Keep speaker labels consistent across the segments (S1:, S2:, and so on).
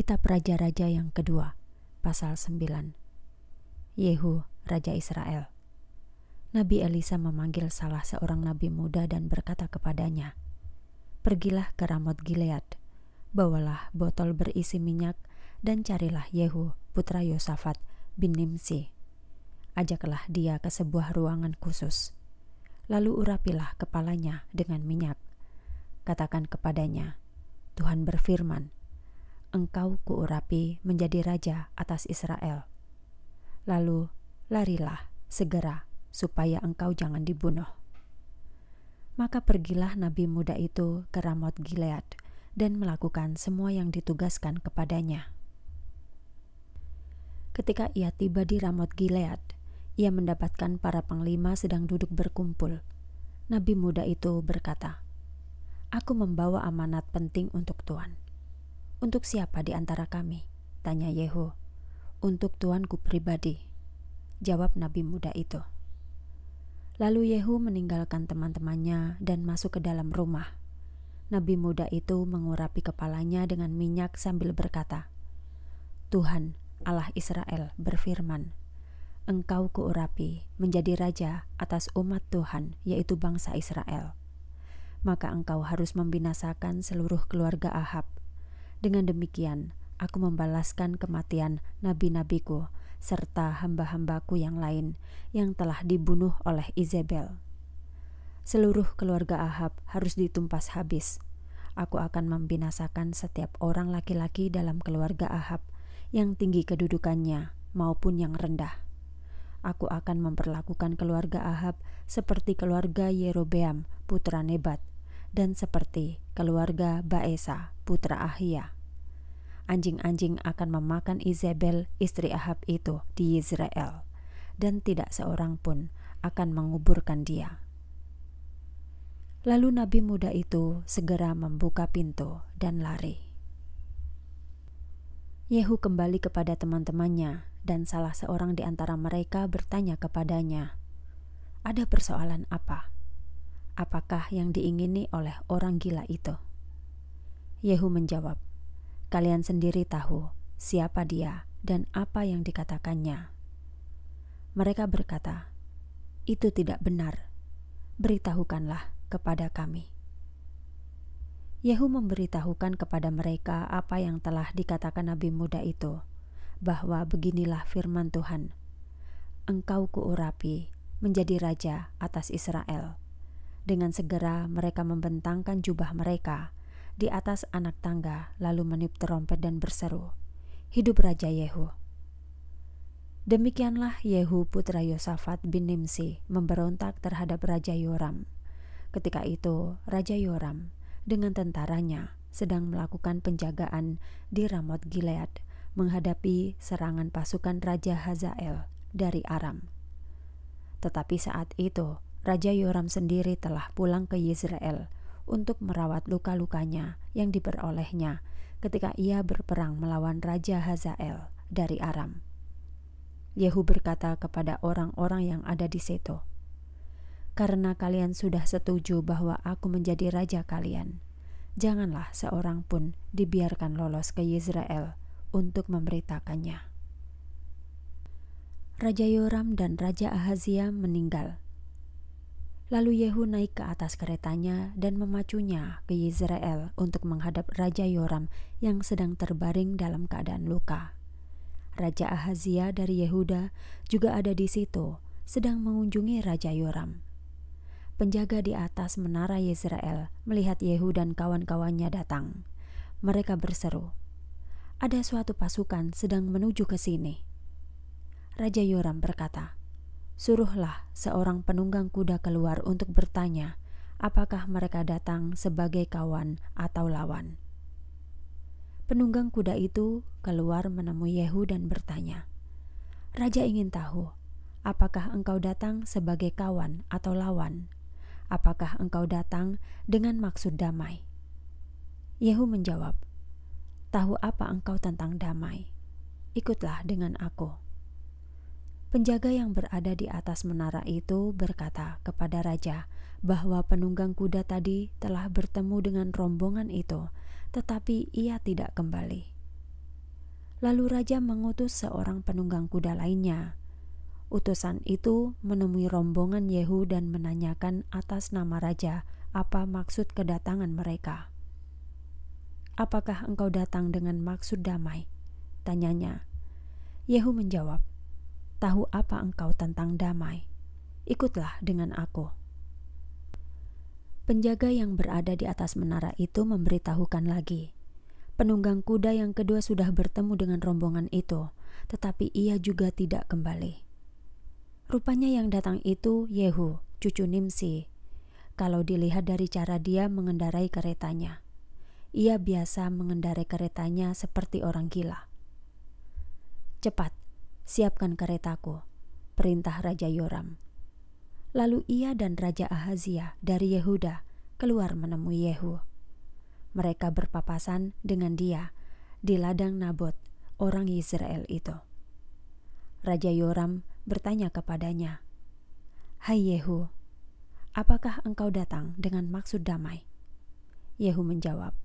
S1: Kitab Raja-Raja yang kedua, pasal 9. Yehu, Raja Israel. Nabi Elisa memanggil salah seorang nabi muda dan berkata kepadanya, Pergilah ke Ramot Gilead, bawalah botol berisi minyak dan carilah Yehu, putra Yosafat bin Nimsi. Ajaklah dia ke sebuah ruangan khusus. Lalu urapilah kepalanya dengan minyak. Katakan kepadanya, Tuhan berfirman, engkau kuurapi menjadi raja atas Israel. Lalu larilah segera supaya engkau jangan dibunuh. Maka pergilah nabi muda itu ke Ramot Gilead dan melakukan semua yang ditugaskan kepadanya. Ketika ia tiba di Ramot Gilead, ia mendapatkan para panglima sedang duduk berkumpul. Nabi muda itu berkata, "Aku membawa amanat penting untuk Tuhan." Untuk siapa di antara kami? Tanya Yehu. Untuk tuanku pribadi. Jawab nabi muda itu. Lalu Yehu meninggalkan teman-temannya dan masuk ke dalam rumah. Nabi muda itu mengurapi kepalanya dengan minyak sambil berkata, Tuhan, Allah Israel, berfirman, Engkau kuurapi menjadi raja atas umat Tuhan, yaitu bangsa Israel. Maka engkau harus membinasakan seluruh keluarga Ahab, dengan demikian, aku membalaskan kematian nabi-nabiku serta hamba-hambaku yang lain yang telah dibunuh oleh Izebel. Seluruh keluarga Ahab harus ditumpas habis. Aku akan membinasakan setiap orang laki-laki dalam keluarga Ahab, yang tinggi kedudukannya maupun yang rendah. Aku akan memperlakukan keluarga Ahab seperti keluarga Yerobeam, putra Nebat, dan seperti keluarga Baesa, putra Ahia. Anjing-anjing akan memakan Isabel, istri Ahab itu, di Israel, dan tidak seorang pun akan menguburkan dia. Lalu nabi muda itu segera membuka pintu dan lari. Yehu kembali kepada teman-temannya, dan salah seorang di antara mereka bertanya kepadanya, "Ada persoalan apa? Apakah yang diingini oleh orang gila itu?" Yehu menjawab, "Kalian sendiri tahu siapa dia dan apa yang dikatakannya." Mereka berkata, "Itu tidak benar. Beritahukanlah kepada kami." Yehu memberitahukan kepada mereka apa yang telah dikatakan nabi muda itu, bahwa beginilah firman Tuhan: "Engkau kuurapi menjadi raja atas Israel." Dengan segera mereka membentangkan jubah mereka di atas anak tangga, lalu meniup terompet dan berseru, "Hidup Raja Yehu!" Demikianlah Yehu putra Yosafat bin Nimsi memberontak terhadap Raja Yoram. Ketika itu, Raja Yoram dengan tentaranya sedang melakukan penjagaan di Ramot Gilead menghadapi serangan pasukan Raja Hazael dari Aram. Tetapi saat itu, Raja Yoram sendiri telah pulang ke Yisrael untuk merawat luka-lukanya yang diperolehnya ketika ia berperang melawan Raja Hazael dari Aram. Yehu berkata kepada orang-orang yang ada di Seto, "Karena kalian sudah setuju bahwa aku menjadi raja kalian, janganlah seorang pun dibiarkan lolos ke Yisrael untuk memberitakannya." Raja Yoram dan Raja Ahazia meninggal Lalu Yehu naik ke atas keretanya dan memacunya ke Yisrael untuk menghadap Raja Yoram yang sedang terbaring dalam keadaan luka. Raja Ahazia dari Yehuda juga ada di situ, sedang mengunjungi Raja Yoram. Penjaga di atas menara Yisrael melihat Yehu dan kawan-kawannya datang. Mereka berseru, "Ada suatu pasukan sedang menuju ke sini." Raja Yoram berkata, Suruhlah seorang penunggang kuda keluar untuk bertanya, apakah mereka datang sebagai kawan atau lawan. Penunggang kuda itu keluar menemui Yehu dan bertanya, "Raja ingin tahu, apakah engkau datang sebagai kawan atau lawan? Apakah engkau datang dengan maksud damai?" Yehu menjawab, "Tahu apa engkau tentang damai? Ikutlah dengan aku." Penjaga yang berada di atas menara itu berkata kepada raja bahwa penunggang kuda tadi telah bertemu dengan rombongan itu, tetapi ia tidak kembali. Lalu raja mengutus seorang penunggang kuda lainnya. Utusan itu menemui rombongan Yehu dan menanyakan atas nama raja apa maksud kedatangan mereka. "Apakah engkau datang dengan maksud damai?" tanyanya. Yehu menjawab, tahu apa engkau tentang damai. Ikutlah dengan aku. Penjaga yang berada di atas menara itu memberitahukan lagi. Penunggang kuda yang kedua sudah bertemu dengan rombongan itu, tetapi ia juga tidak kembali. Rupanya yang datang itu Yehu, cucu Nimsi. Kalau dilihat dari cara dia mengendarai keretanya, ia biasa mengendarai keretanya seperti orang gila. Cepat, siapkan keretaku, perintah Raja Yoram. Lalu ia dan Raja Ahazia dari Yehuda keluar menemui Yehu. Mereka berpapasan dengan dia di ladang Nabot, orang Israel itu. Raja Yoram bertanya kepadanya, Hai Yehu, apakah engkau datang dengan maksud damai? Yehu menjawab,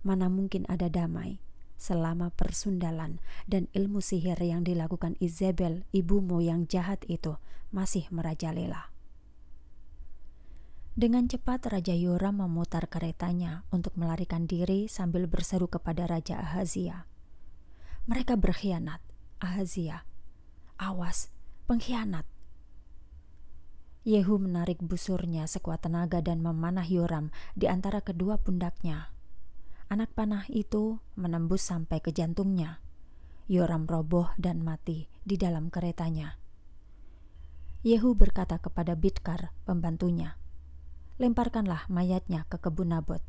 S1: mana mungkin ada damai selama persundalan dan ilmu sihir yang dilakukan Isabel, ibumu yang jahat itu, masih merajalela. Dengan cepat Raja Yoram memutar keretanya untuk melarikan diri sambil berseru kepada Raja Ahazia. Mereka berkhianat, Ahazia. Awas, pengkhianat. Yehu menarik busurnya sekuat tenaga dan memanah Yoram di antara kedua pundaknya anak panah itu menembus sampai ke jantungnya. Yoram roboh dan mati di dalam keretanya. Yehu berkata kepada Bidkar, pembantunya, "Lemparkanlah mayatnya ke kebun Nabot,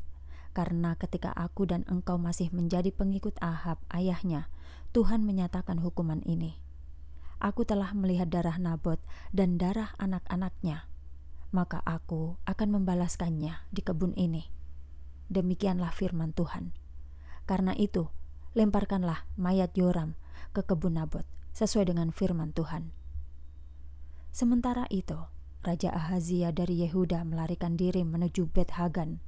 S1: karena ketika aku dan engkau masih menjadi pengikut Ahab, ayahnya, Tuhan menyatakan hukuman ini. Aku telah melihat darah Nabot dan darah anak-anaknya, maka aku akan membalaskannya di kebun ini." Demikianlah firman Tuhan. Karena itu, lemparkanlah mayat Yoram ke kebun Nabot sesuai dengan firman Tuhan. Sementara itu, Raja Ahazia dari Yehuda melarikan diri menuju Bet Hagan.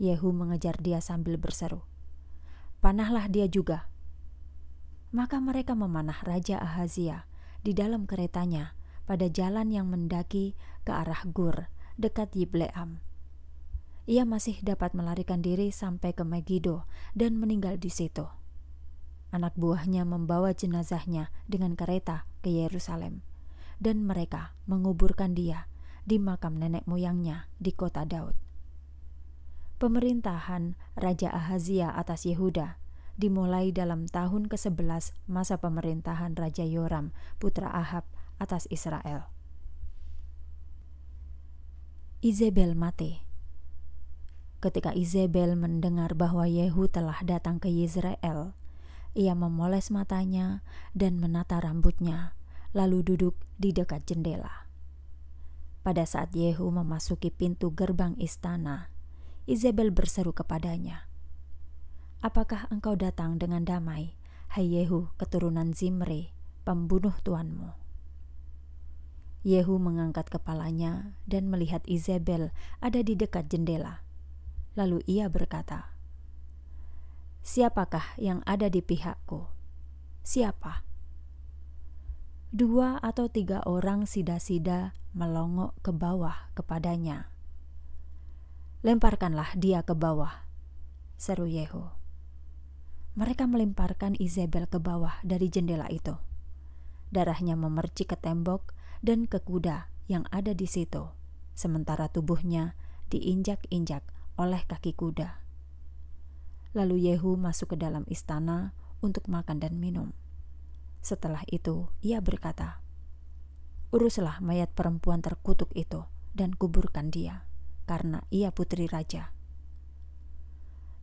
S1: Yehu mengejar dia sambil berseru, "Panahlah dia juga." Maka mereka memanah Raja Ahazia di dalam keretanya pada jalan yang mendaki ke arah Gur dekat Yibleam ia masih dapat melarikan diri sampai ke Megiddo dan meninggal di situ. Anak buahnya membawa jenazahnya dengan kereta ke Yerusalem, dan mereka menguburkan dia di makam nenek moyangnya di kota Daud. Pemerintahan Raja Ahazia atas Yehuda dimulai dalam tahun ke-11 masa pemerintahan Raja Yoram, putra Ahab, atas Israel. Izebel mati Ketika Isabel mendengar bahwa Yehu telah datang ke Yisrael, ia memoles matanya dan menata rambutnya, lalu duduk di dekat jendela. Pada saat Yehu memasuki pintu gerbang istana, Isabel berseru kepadanya, "Apakah engkau datang dengan damai, hai Yehu, keturunan Zimri, pembunuh tuanmu?" Yehu mengangkat kepalanya dan melihat Isabel ada di dekat jendela. Lalu ia berkata, "Siapakah yang ada di pihakku? Siapa?" Dua atau tiga orang sida-sida melongok ke bawah kepadanya. "Lemparkanlah dia ke bawah," seru Yehu. Mereka melemparkan Isabel ke bawah dari jendela itu. Darahnya memercik ke tembok dan ke kuda yang ada di situ, sementara tubuhnya diinjak-injak oleh kaki kuda. Lalu Yehu masuk ke dalam istana untuk makan dan minum. Setelah itu, ia berkata, "Uruslah mayat perempuan terkutuk itu dan kuburkan dia, karena ia putri raja."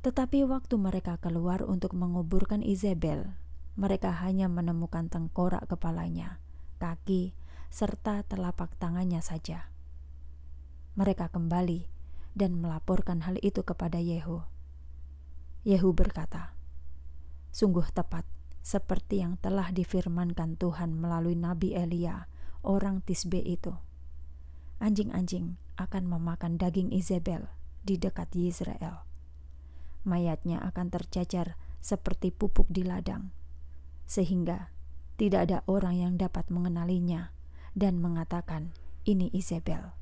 S1: Tetapi waktu mereka keluar untuk menguburkan Isabel, mereka hanya menemukan tengkorak kepalanya, kaki, serta telapak tangannya saja. Mereka kembali dan melaporkan hal itu kepada Yehu. Yehu berkata, "Sungguh tepat, seperti yang telah difirmankan Tuhan melalui Nabi Elia, orang Tisbe itu. Anjing-anjing akan memakan daging Isabel di dekat Israel. Mayatnya akan tercecer seperti pupuk di ladang, sehingga tidak ada orang yang dapat mengenalinya dan mengatakan, 'Ini Isabel.'